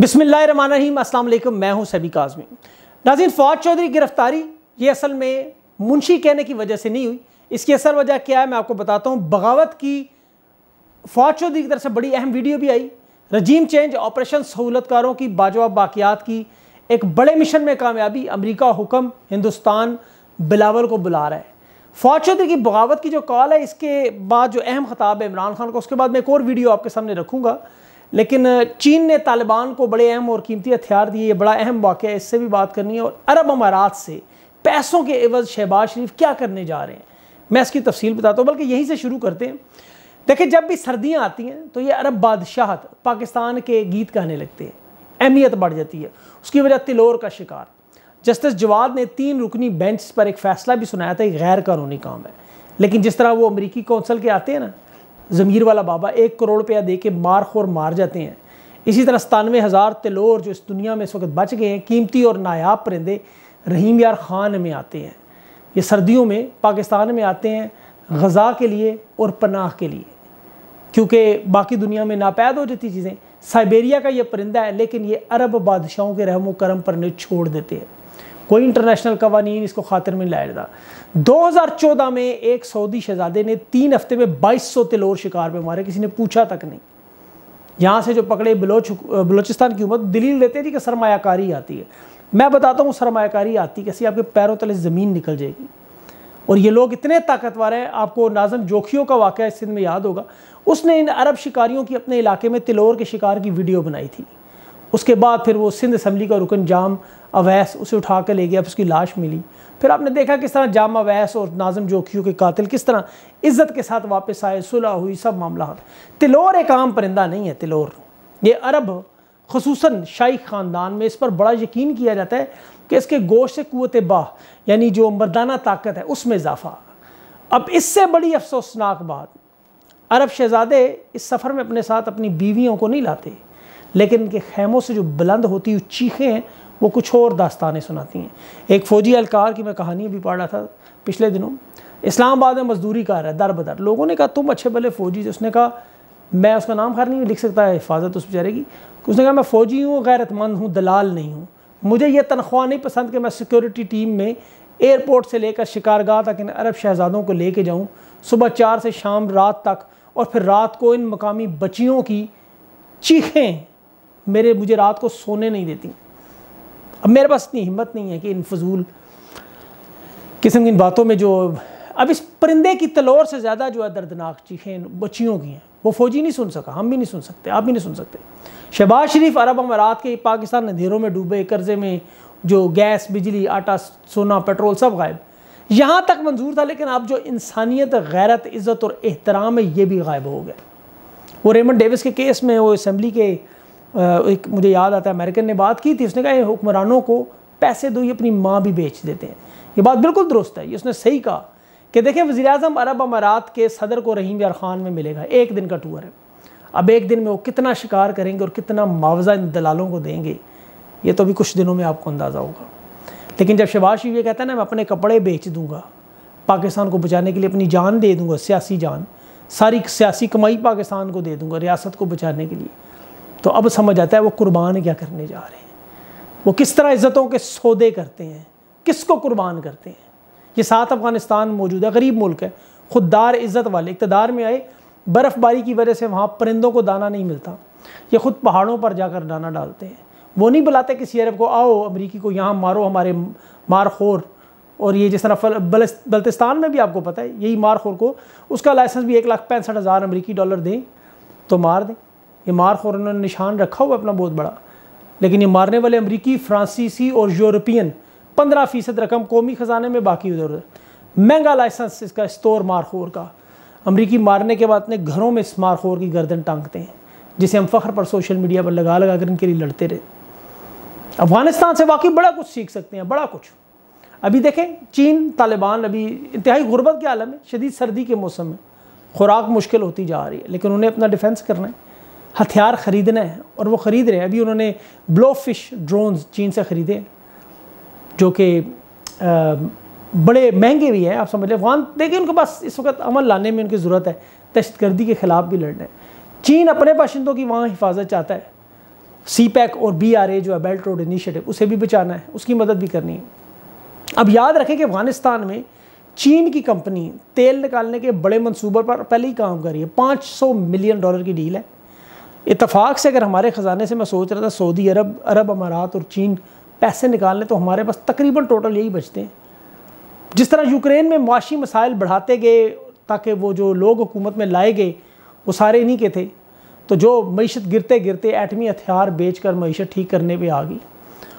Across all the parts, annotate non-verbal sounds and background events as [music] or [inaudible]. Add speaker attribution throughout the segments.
Speaker 1: बिसमीम अल्लाम मैं हूं सभी काजमी नाजिन फौज चौधरी गिरफ्तारी ये असल में मुंशी कहने की वजह से नहीं हुई इसकी असल वजह क्या है मैं आपको बताता हूँ बगावत की फौज चौधरी की तरफ से बड़ी अहम वीडियो भी आई रजीम चेंज ऑपरेशन सहूलतकारों की बाजवाब बाकियात की एक बड़े मिशन में कामयाबी अमरीका हुक्म हिंदुस्तान बिलावल को बुला रहा है फौज चौधरी की बगावत की जो कॉल है इसके बाद जो अहम खताब है इमरान खान का उसके बाद मैं एक और वीडियो आपके सामने रखूँगा लेकिन चीन ने तालिबान को बड़े अहम और कीमती हथियार दिए ये बड़ा अहम वाक़ है इससे भी बात करनी है और अरब अमारात से पैसों के एवज़ शहबाज शरीफ क्या करने जा रहे हैं मैं इसकी तफसील बताता हूँ बल्कि यहीं से शुरू करते हैं देखिए जब भी सर्दियाँ आती हैं तो ये अरब बादशाह पाकिस्तान के गीत कहने लगते हैं अहमियत बढ़ जाती है उसकी वजह तिलोर का शिकार जस्टिस जवाद ने तीन रुकनी बेंच पर एक फैसला भी सुनाया था गैर कानूनी काम है लेकिन जिस तरह वो अमरीकी कौंसल के आते हैं ना ज़मीर वाला बाबा एक करोड़ रुपया दे के मार खोर मार जाते हैं इसी तरह सतानवे हज़ार तिलोर जो इस दुनिया में इस वक्त बच गए हैं कीमती और नायाब परिंदे रहीम यार खान में आते हैं ये सर्दियों में पाकिस्तान में आते हैं गज़ा के लिए और पनाह के लिए क्योंकि बाकी दुनिया में नापैद हो जाती चीज़ें साइबेरिया का ये परिंदा है लेकिन ये अरब बादशाहों के रहमो करम पर छोड़ देते हैं कोई इंटरनेशनल कवानीन इसको खातिर में लाया जाता चौदह में एक सऊदी शहजादे ने तीन हफ्ते में बाईस सौ तिलोर शिकार में मारे किसी ने पूछा तक नहीं यहाँ से जो पकड़े बलोच बलोचिस्तान की उम्र दलील देते थी कि सरमाकारी आती है मैं बताता हूँ सरमाकारी आती कैसी आपके पैरों तले ज़मीन निकल जाएगी और ये लोग इतने ताकतवर हैं आपको नाजम जोखियों का वाक़ सिंध में याद होगा उसने इन अरब शिकारियों की अपने इलाके में तिलोर के शिकार की वीडियो बनाई थी उसके बाद फिर वो सिंध असम्बली का रुकन जाम अवैस उसे उठा कर ले गया फिर उसकी लाश मिली फिर आपने देखा किस तरह जाम अवैस और नाजम जोखियों के कातिल किस तरह इज़्ज़त के साथ वापस आए सुलह हुई सब मामला तिलोर एक आम परिंदा नहीं है तिलोर ये अरब खसूस शाही ख़ानदान में इस पर बड़ा यकीन किया जाता है कि इसके गोश से कुत बाह यानी जो मर्दाना ताकत है उसमें इजाफा अब इससे बड़ी अफसोसनाक बात अरब शहजादे इस सफ़र में अपने साथ अपनी बीवियों को नहीं लाते लेकिन इनके खेमों से जो बुलंद होती हुई चीखें हैं वो कुछ और दास्तानें सुनाती हैं एक फ़ौजी अलकार की मैं कहानी भी पढ़ रहा था पिछले दिनों इस्लामाबाद में मजदूरी का रहा है दर बदर लोगों ने कहा तुम अच्छे भले फ़ौजी थे उसने कहा मैं उसका नाम खैर नहीं लिख सकता है हिफाजत उस बेचारे की उसने कहा मैं फ़ौजी हूँ गैरतमंद हूँ दलाल नहीं हूँ मुझे यह तनख्वाह नहीं पसंद कि मैं सिक्योरिटी टीम में एयरपोर्ट से लेकर शिकारगाह तक इन अरब शहजादों को लेके जाऊँ सुबह चार से शाम रात तक और फिर रात को इन मकामी बच्चियों की चीखें मेरे मुझे रात को सोने नहीं देती अब मेरे पास इतनी हिम्मत नहीं है कि इन फजूल किस्म की इन बातों में जो अब इस परिंदे की तलोर से ज़्यादा जो है दर्दनाक चीखें बच्चियों की हैं वो फौजी नहीं सुन सका हम भी नहीं सुन सकते आप भी नहीं सुन सकते शहबाज शरीफ अरब अमारात के पाकिस्तान अंधेरों में डूबे कर्जे में जो गैस बिजली आटा सोना पेट्रोल सब गायब यहाँ तक मंजूर था लेकिन अब जो इंसानियत गैरत इज़्ज़त और एहतराम है ये भी गायब हो गया वो रेमंड डेविस के केस में वो असम्बली के एक मुझे याद आता है अमेरिकन ने बात की थी उसने कहा हुक्मरानों को पैसे दो ये अपनी माँ भी बेच देते हैं ये बात बिल्कुल दुरुस्त है ये उसने सही कहा कि देखें वजी अजम अरब अमारात के सदर को रहीम यार खान में मिलेगा एक दिन का टूर है अब एक दिन में वो कितना शिकार करेंगे और कितना मुआवजा इन दलालों को देंगे ये तो अभी कुछ दिनों में आपको अंदाज़ा होगा लेकिन जब शबाज शरीफ ये कहता है ना मैं अपने कपड़े बेच दूंगा पाकिस्तान को बचाने के लिए अपनी जान दे दूँगा सियासी जान सारी सियासी कमाई पाकिस्तान को दे दूंगा रियासत को बचाने के लिए तो अब समझ आता है वो कुर्बान क्या करने जा रहे हैं वो किस तरह इज़्ज़तों के सौदे करते हैं किसको कुर्बान करते हैं ये सात अफ़गानिस्तान मौजूद है गरीब मुल्क है खुददार इज़्ज़त वाले इकतदार में आए बर्फ़बारी की वजह से वहाँ परिंदों को दाना नहीं मिलता ये ख़ुद पहाड़ों पर जाकर दाना डालते हैं वो नहीं बुलाते किसी अरब को आओ अमरीकी को यहाँ मारो हमारे मारखोर और ये जिस तरह बल्तिस्तान में भी आपको पता है यही मारखोर को उसका लाइसेंस भी एक लाख पैंसठ हज़ार अमरीकी डॉलर दें तो मार दें ये मार और उन्होंने निशान रखा हुआ अपना बहुत बड़ा लेकिन ये मारने वाले अमरीकी फ्रांसीसी और यूरोपियन पंद्रह फ़ीसद रकम कौमी ख़जाने में बाकी उधर उधर महंगा लाइसेंस इसका स्टोर मारखोर का अमरीकी मारने के बाद अपने घरों में इस मारखोर की गर्दन टांगते हैं जिसे हम फ़ख्र पर सोशल मीडिया पर लगा लगा कर इनके लिए लड़ते रहे अफ़गानिस्तान से वाकई बड़ा कुछ सीख सकते हैं बड़ा कुछ अभी देखें चीन तालिबान अभी इंतहाई गुर्बत के आलम है शदीद सर्दी के मौसम में खुराक मुश्किल होती जा रही है लेकिन उन्हें अपना डिफेंस करना है हथियार ख़रीदना है और वो ख़रीद रहे हैं अभी उन्होंने ब्लो फिश ड्रोन्स चीन से ख़रीदे जो कि बड़े महंगे भी हैं आप समझ लें अफगान देखिए उनके पास इस वक्त अमल लाने में उनकी ज़रूरत है दहशतगर्दी के ख़िलाफ़ भी लड़ना है चीन अपने बाशिंदों की वहाँ हिफाजत चाहता है सी पैक और बी आर ए जो है बेल्ट रोड इनिशियटिव उसे भी बचाना है उसकी मदद भी करनी है अब याद रखें कि अफ़गानिस्तान में चीन की कंपनी तेल निकालने के बड़े मंसूबों पर पहले ही काम कर रही है 500 मिलियन डॉलर की डील है इतफाक़ से अगर हमारे ख़जाने से मैं सोच रहा था सऊदी अरब अरब अमारात और चीन पैसे निकाल लें तो हमारे पास तकरीबन टोटल यही बचते हैं जिस तरह यूक्रेन में मुआशी मसाइल बढ़ाते गए ताकि वो जो लोग हुकूमत में लाए गए वो सारे इन्हीं के थे तो जो मीशत गिरते गिरते एटमी हथियार बेच कर मीशत ठीक करने पर आ गई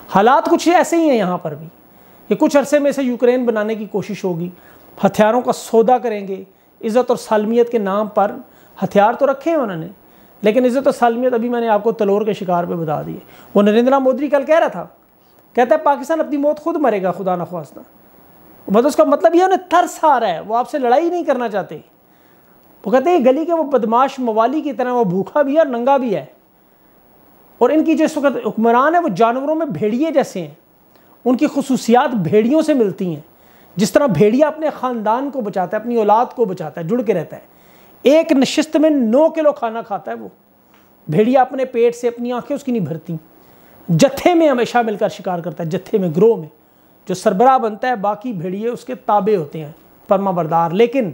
Speaker 1: हालात कुछ ऐसे ही हैं यहाँ पर भी ये कुछ अरसे में से यूक्रेन बनाने की कोशिश होगी हथियारों का सौदा करेंगे इज़्ज़त और सालमियत के नाम पर हथियार तो रखे हैं उन्होंने लेकिन इज़्ज़त तो सालमियत अभी मैंने आपको तलोर के शिकार पर बता दी वो नरेंद्र मोदी कल कह रहा था कहता है पाकिस्तान अपनी मौत खुद मरेगा खुदा न खास्ता मतलब उसका मतलब यह उन्हें तरस आ रहा है वो आपसे लड़ाई नहीं करना चाहते वो कहते हैं गली के वो बदमाश मवाली की तरह वो भूखा भी है और नंगा भी है और इनकी जो इस वक्त हुक्मरान है वो जानवरों में भेड़िए जैसे हैं उनकी खसूसियात भेड़ियों से मिलती हैं जिस तरह भेड़िया अपने ख़ानदान को बचाता है अपनी औलाद को बचाता है जुड़ के रहता है एक नशिस्त में नौ किलो खाना खाता है वो भेड़िया अपने पेट से अपनी आंखें उसकी नहीं भरती जत्थे में हमेशा मिलकर शिकार करता है जत्थे में ग्रोह में जो सरबरा बनता है बाकी भेड़िए उसके ताबे होते हैं परमाबरदार बरदार लेकिन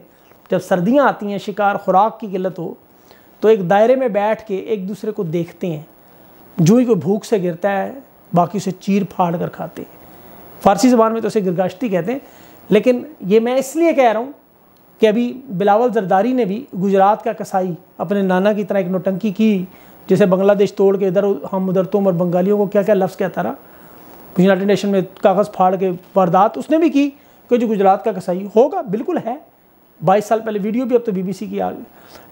Speaker 1: जब सर्दियाँ आती हैं शिकार खुराक की किल्लत हो तो एक दायरे में बैठ के एक दूसरे को देखते हैं जो ही कोई भूख से गिरता है बाकी उसे चीर फाड़ कर खाते हैं फारसी ज़बान में तो उसे गिरगाश्ती कहते हैं लेकिन ये मैं इसलिए कह रहा हूँ कि अभी बिलावल जरदारी ने भी गुजरात का कसाई अपने नाना की तरह एक नोटंकी की जैसे बांग्लादेश तोड़ के इधर हम उधर तुम और बंगालियों को क्या क्या लफ्ज़ कहता रहा यूनाइटेड नेशन में कागज़ फाड़ के वारदात उसने भी की कि जो गुजरात का कसाई होगा बिल्कुल है बाईस साल पहले वीडियो भी अब तो बीबीसी की आ गई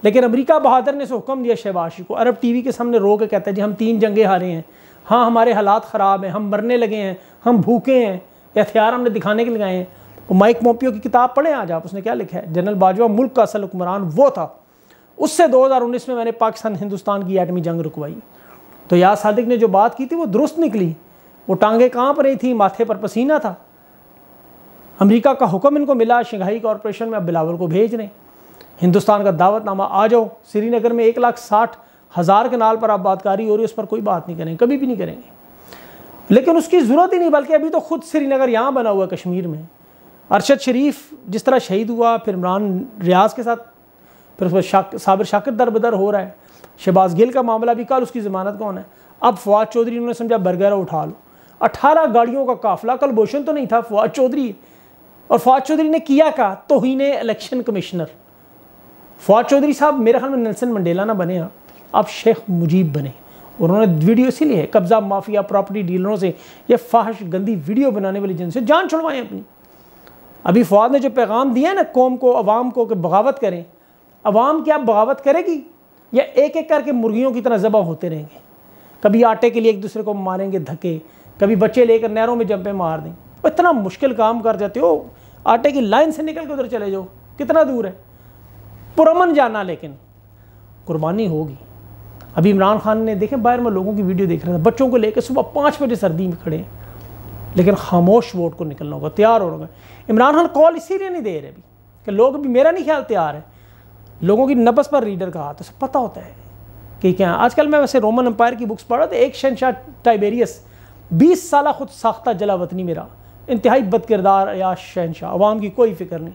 Speaker 1: लेकिन अमेरिका बहादुर ने इसे हुक्म दिया शहबाज को अरब टीवी के सामने रो के कहता है जी हम तीन जंगे हारे हैं हाँ हमारे हालात ख़राब हैं हम मरने लगे हैं हम भूखे हैं हथियार हमने दिखाने के लगाए हैं माइक मोपियो की किताब पढ़ें आज आप उसने क्या लिखा है जनरल बाजवा मुल्क का असल हुक्मरान वो था उससे 2019 में मैंने पाकिस्तान हिंदुस्तान की एटमी जंग रुकवाई तो या सादिक ने जो बात की थी वो दुरुस्त निकली वो टांगे कांप रही थी माथे पर पसीना था अमेरिका का हुक्म इनको मिला शंघाई कॉरपोरेशन में अब बिलावल को भेज रहे हिंदुस्तान का दावतनामा आ जाओ श्रीनगर में एक लाख साठ हज़ार के नाल पर आप बात कर रही हो रही है उस पर कोई बात नहीं करेंगे कभी भी नहीं करेंगे लेकिन उसकी ज़रूरत ही नहीं बल्कि अभी तो खुद श्रीनगर यहाँ बना हुआ है कश्मीर में अरशद शरीफ जिस तरह शहीद हुआ फिर इमरान रियाज के साथ फिर उसमें बाद शाक, साबिर शाकिर दर बदर हो रहा है शहबाज गिल का मामला भी कल उसकी ज़मानत कौन है अब फवाद चौधरी उन्होंने समझा बरगर उठा लो अठारह गाड़ियों का काफिला कल बोशन तो नहीं था फवाद चौधरी और फवाद चौधरी ने किया का तोहन इलेक्शन कमिश्नर फवाद चौधरी साहब मेरे ख्याल में नेल्सन मंडेला ना बने हाँ। अब शेख मुजीब बने और उन्होंने वीडियो इसीलिए कब्जा माफिया प्रॉपर्टी डीलरों से यह फाहश गंदी वीडियो बनाने वाली जिनसे जान छुड़वाएं अपनी अभी फौज ने जो पैगाम दिया है ना कौम को अवाम को कि बगावत करें अवाम क्या बगावत करेगी या एक एक करके मुर्गियों की तरह ज़बह होते रहेंगे कभी आटे के लिए एक दूसरे को मारेंगे धके कभी बच्चे लेकर नहरों में जंपे मार दें इतना मुश्किल काम कर जाते हो आटे की लाइन से निकल के उधर चले जाओ कितना दूर है पुरमन जाना लेकिन कुर्बानी होगी अभी इमरान खान ने देखे बाहर में लोगों की वीडियो देख रहा था बच्चों को लेकर सुबह पाँच बजे सर्दी में खड़े हैं लेकिन खामोश वोट को निकलना होगा तैयार रहा इमरान खान कॉल इसीलिए नहीं दे रहे अभी कि लोग भी मेरा नहीं ख्याल तैयार है लोगों की नबस पर रीडर का हाथ उसे पता होता है कि क्या आजकल मैं वैसे रोमन अम्पायर की बुक्स पढ़ रहा था एक शनशाह टाइबेरियस बीस साल खुद साख्ता जला वतनी मेरा इंतहाई बद किरदार या शहनशाह अवाम की कोई फिक्र नहीं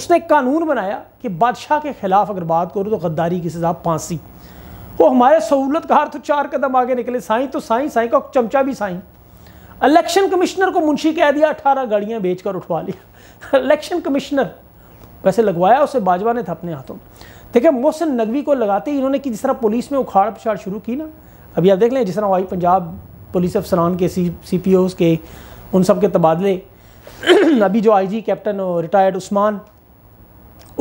Speaker 1: उसने एक कानून बनाया कि बादशाह के ख़िलाफ़ अगर बात करो तो गद्दारी की सज़ा फांसी वो हमारे सहूलत कार तो चार कदम आगे निकले साई तो साई साईं का चमचा भी साई इलेक्शन कमिश्नर को मुंशी कह दिया अठारह गाड़ियां बेचकर उठवा लिया इलेक्शन कमिश्नर वैसे लगवाया उसे बाजवा ने था अपने हाथों में देखिए मोहसिन नकवी को लगाते ही इन्होंने कि जिस तरह पुलिस में उखाड़ पिछाड़ शुरू की ना अभी आप देख लें जिस तरह वाई पंजाब पुलिस अफसरान के सी सी पी ओज़ के उन सब के तबादले [clears throat] अभी जो I G captain retired Usman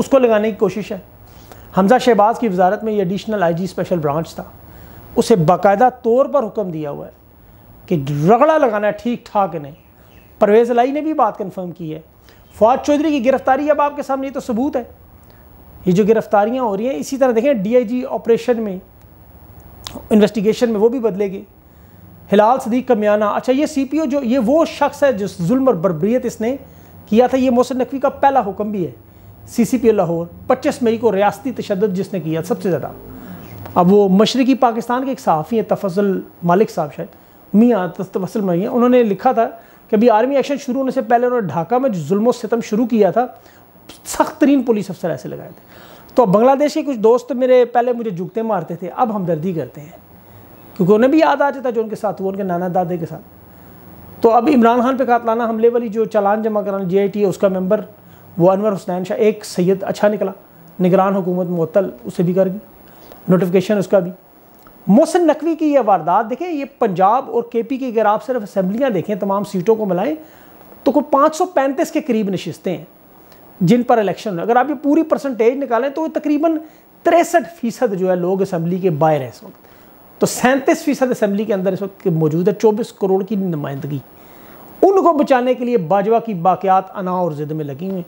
Speaker 1: उसको लगाने की कोशिश है हमजा शहबाज की वजारत में ये additional I G special branch था उसे बाकायदा तौर पर हुक्म दिया हुआ है कि रगड़ा लगाना है ठीक ठाक नहीं परवेज़ लाई ने भी बात कन्फर्म की है फवाद चौधरी की गिरफ्तारी अब आपके सामने ये तो सबूत है ये जो गिरफ्तारियाँ हो रही हैं इसी तरह देखें जी ऑपरेशन में इन्वेस्टिगेशन में वो भी बदलेगी हिलाल सदीक कमियाना अच्छा ये ओ जो ये वो शख्स है जो जुल्म और बरबरीत इसने किया था ये मोहसिन नकवी का पहला हुक्म भी है सीसीपीओ लाहौर 25 मई को रियासती तशद जिसने किया सबसे ज़्यादा अब वो मशरकी पाकिस्तान के एक सहाफ़ी हैं तफजल मालिक साहब शायद मियाँ तस्तवसल मियाँ उन्होंने लिखा था कि अभी आर्मी एक्शन शुरू होने से पहले उन्होंने ढाका में जो जुल्म सितम शुरू किया था सख्त तरीन पुलिस अफसर ऐसे लगाए थे तो बांग्लादेश के कुछ दोस्त मेरे पहले मुझे जुगते मारते थे अब हमदर्दी करते हैं क्योंकि उन्हें भी याद आ जाता जो उनके साथ हुआ उनके नाना दादे के साथ तो अब इमरान खान पे कातलाना हमले वाली जो चालान जमा कराना जे आई टी है उसका मेम्बर वो अनवर हुसैन शाह एक सैयद अच्छा निकला निगरान हुकूमत मअतल उसे भी कर गई नोटिफिकेशन उसका भी मोहसिन नकवी की यह वारदात देखें ये पंजाब और केपी की अगर आप सिर्फ असम्बलियाँ देखें तमाम सीटों को मिलाएं तो कोई पाँच के करीब नशस्तें हैं जिन पर इलेक्शन अगर आप ये पूरी परसेंटेज निकालें तो तकरीबन तिरसठ फीसद जो है लोग असम्बली के बाहर हैं इस वक्त तो सैंतीस फीसद असम्बली के अंदर इस वक्त मौजूद है चौबीस करोड़ की नुमाइंदगी उनको बचाने के लिए बाजवा की बाक़ियात अना और ज़िद में लगी हुई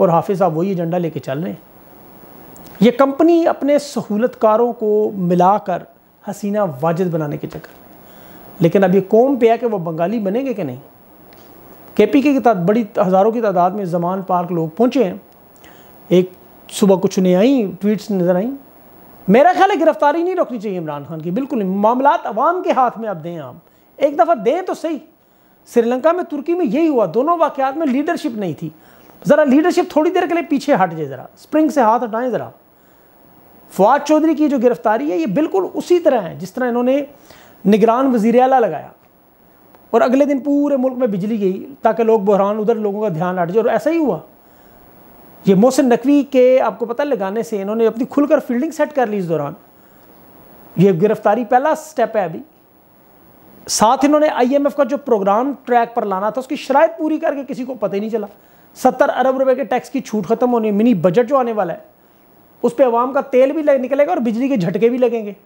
Speaker 1: और हाफिज साहब वही एजेंडा लेके चल रहे हैं ये कंपनी अपने सहूलतकारों को मिलाकर हसीना वाजिद बनाने के चक्कर में लेकिन अब ये कौम पे है कि वो बंगाली बनेंगे कि नहीं के पी के की बड़ी हज़ारों की तादाद में जमान पार्क लोग पहुँचे हैं एक सुबह कुछ नहीं आई ट्वीट्स नज़र आई मेरा ख्याल है गिरफ्तारी नहीं रोकनी चाहिए इमरान खान की बिल्कुल मामला अवाम के हाथ में आप दें आप एक दफ़ा दें तो सही श्रीलंका में तुर्की में यही हुआ दोनों वाक़ात में लीडरशिप नहीं थी ज़रा लीडरशिप थोड़ी देर के लिए पीछे हट जाए ज़रा स्प्रिंग से हाथ हटाएं ज़रा फवाद चौधरी की जो गिरफ्तारी है ये बिल्कुल उसी तरह है जिस तरह इन्होंने निगरान वजीर अला लगाया और अगले दिन पूरे मुल्क में बिजली गई ताकि लोग बहरान उधर लोगों का ध्यान हट जाए और ऐसा ही हुआ ये मोहसिन नकवी के आपको पता लगाने से इन्होंने अपनी खुलकर फील्डिंग सेट कर ली इस दौरान ये गिरफ्तारी पहला स्टेप है अभी साथ इन्होंने आईएमएफ का जो प्रोग्राम ट्रैक पर लाना था उसकी शराय पूरी करके किसी को पता ही नहीं चला सत्तर अरब रुपए के टैक्स की छूट खत्म होनी मिनी बजट जो आने वाला है उस पर आवाम का तेल भी निकलेगा और बिजली के झटके भी लगेंगे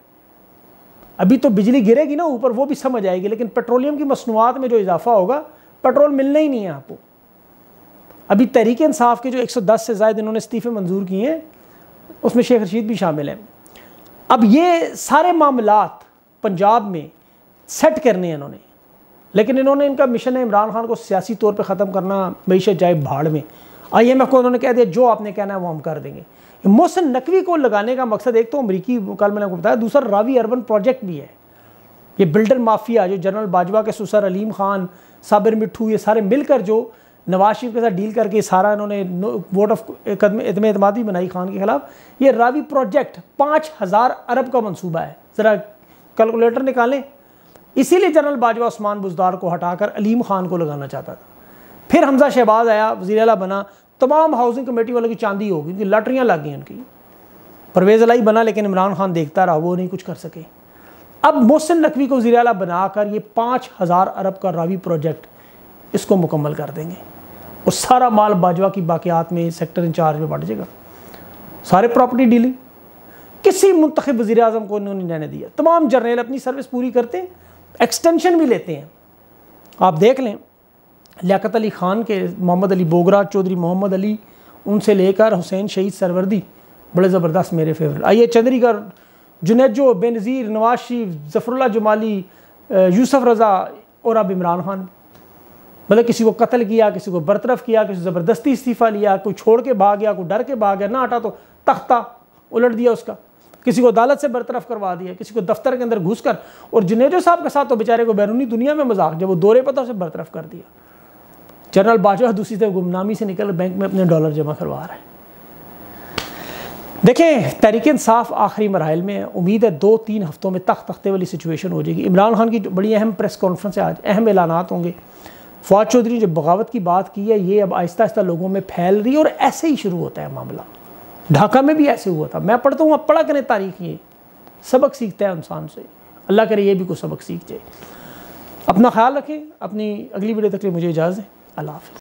Speaker 1: अभी तो बिजली गिरेगी ना ऊपर वो भी समझ आएगी लेकिन पेट्रोलियम की मसनूआत में जो इजाफा होगा पेट्रोल मिलना ही नहीं है आपको अभी तहरीक इंसाफ के जो 110 से ज्यादा इन्होंने इस्तीफ़े मंजूर किए हैं उसमें शेख रशीद भी शामिल हैं अब ये सारे मामला पंजाब में सेट करने हैं इन्होंने लेकिन इन्होंने इनका मिशन है इमरान खान को सियासी तौर पर ख़त्म करना मीशत जाए भाड़ में आई एम एफ को उन्होंने कह दिया जो आपने कहना है वो हम कर देंगे मोहसन नकवी को लगाने का मकसद एक तो अमरीकी कल मैंने आपको बताया दूसरा रावी अर्बन प्रोजेक्ट भी है ये बिल्डर माफिया जो जनरल बाजवा के सुसर अलीम खान साबिर मिठू ये सारे मिलकर जो नवाज शरीफ के साथ डील करके सारा इन्होंने वोट ऑफ इतम अतमाद बनाई खान के खिलाफ ये रावी प्रोजेक्ट पाँच हज़ार अरब का मनसूबा है ज़रा कैलकुलेटर निकालें इसीलिए जनरल बाजवा उस्मान बुजदार को हटाकर अलीम खान को लगाना चाहता था फिर हमजा शहबाज आया वजी अला बना तमाम हाउसिंग कमेटी वालों की चांदी होगी उनकी लाटरियाँ लग गई उनकी परवेज़ अलाई बना लेकिन इमरान खान देखता रहा वो नहीं कुछ कर सके अब मोहसिन नकवी को वजी अला बनाकर ये पाँच हज़ार अरब का रावी प्रोजेक्ट इसको मुकम्मल कर देंगे और सारा माल बाजवा की बाक़ियात में सेक्टर इंचार्ज में बांट जाएगा सारे प्रॉपर्टी डीलिंग किसी मंतखब वजी अजम को उन्होंने रहने दिया तमाम जर्नेल अपनी सर्विस पूरी करते हैं एक्सटेंशन भी लेते हैं आप देख लें लियाकत अली ख़ान के मोहम्मद अली बोगरा चौधरी मोहम्मद अली उनसे लेकर हुसैन शहीद सरवर्दी बड़े ज़बरदस्त मेरे फेवरेट आइए चंद्रीगढ़ जुनेजो बेनज़ीर नवाज शरीफ जफरुल्ला जमाली यूसफ़ रज़ा और अब इमरान खान मतलब किसी को कत्ल किया किसी को बरतरफ किया किसी ज़बरदस्ती इस्तीफ़ा लिया कोई छोड़ के भाग गया कोई डर के भाग गया ना हटा तो तख्ता उलट दिया उसका किसी को अदालत से बरतरफ करवा दिया किसी को दफ्तर के अंदर घुस कर और जुनेजो साहब के साथ तो बेचारे को बैरूनी दुनिया में मजाक जब वो दौरे पता उसे बरतरफ कर दिया जनरल बाजवा दूसरी तरफ गुमनामी से निकल बैंक में अपने डॉलर जमा करवा रहा है देखें तहरीक इंसाफ आखिरी मराहल में उम्मीद है दो तीन हफ्तों में तख्त तख्ते वाली सिचुएशन हो जाएगी इमरान खान की बड़ी अहम प्रेस कॉन्फ्रेंस है आज अहम ऐलान होंगे फवाद चौधरी ने जो बगावत की बात की है ये अब आहिस्ता आहिस्ता लोगों में फैल रही है और ऐसे ही शुरू होता है मामला ढाका में भी ऐसे हुआ था मैं पढ़ता हूँ आप पढ़ा करें तारीख ये सबक सीखता है इंसान से अल्लाह करे ये भी कुछ सबक सीख जाए अपना ख्याल रखें अपनी अगली वीडियो तक लिए मुझे इजाज़त है Allah Hafiz.